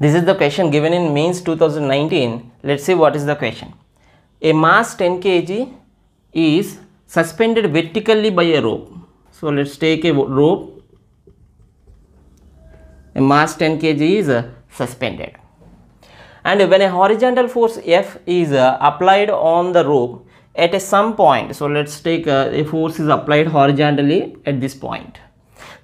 This is the question given in mains 2019. Let's see what is the question. A mass 10 kg is suspended vertically by a rope. So let's take a rope. A mass 10 kg is uh, suspended. And when a horizontal force F is uh, applied on the rope at some point, so let's take uh, a force is applied horizontally at this point.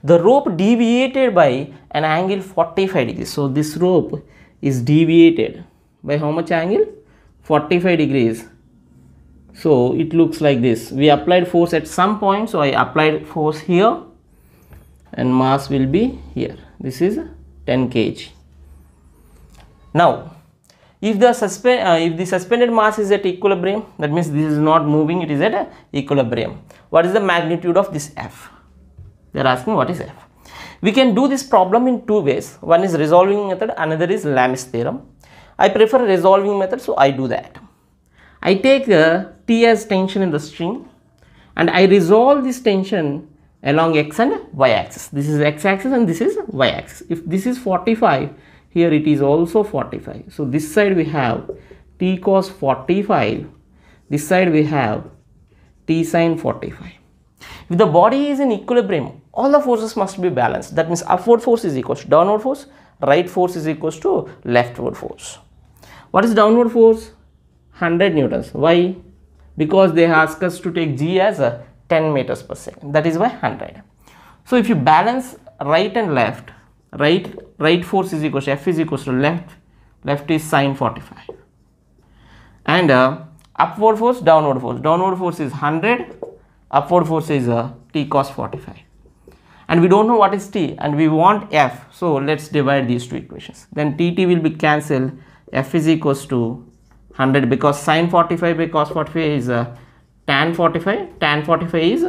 The rope deviated by an angle 45 degrees. So this rope is deviated by how much angle? 45 degrees. So it looks like this. We applied force at some point. So I applied force here and mass will be here. This is 10 kg. Now if the, uh, if the suspended mass is at equilibrium that means this is not moving it is at equilibrium what is the magnitude of this f they are asking what is f we can do this problem in two ways one is resolving method another is Lami's theorem I prefer resolving method so I do that I take uh, T as tension in the string and I resolve this tension along x and y axis this is x axis and this is y axis if this is 45 here it is also 45 so this side we have T cos 45 this side we have T sin 45 if the body is in equilibrium, all the forces must be balanced. That means upward force is equal to downward force, right force is equal to leftward force. What is downward force? 100 newtons. Why? Because they ask us to take g as a uh, 10 meters per second. That is why 100. So if you balance right and left, right right force is equal to F is equal to left, left is sine 45. And uh, upward force, downward force. Downward force is 100 upward force is uh, t cos 45 and we don't know what is t and we want f so let's divide these two equations then tt will be cancelled f is equals to 100 because sine 45 by cos 45 is uh, tan 45 tan 45 is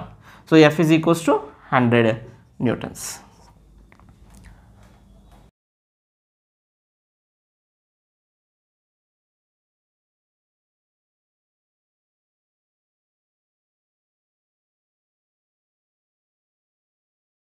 1 so f is equals to 100 newtons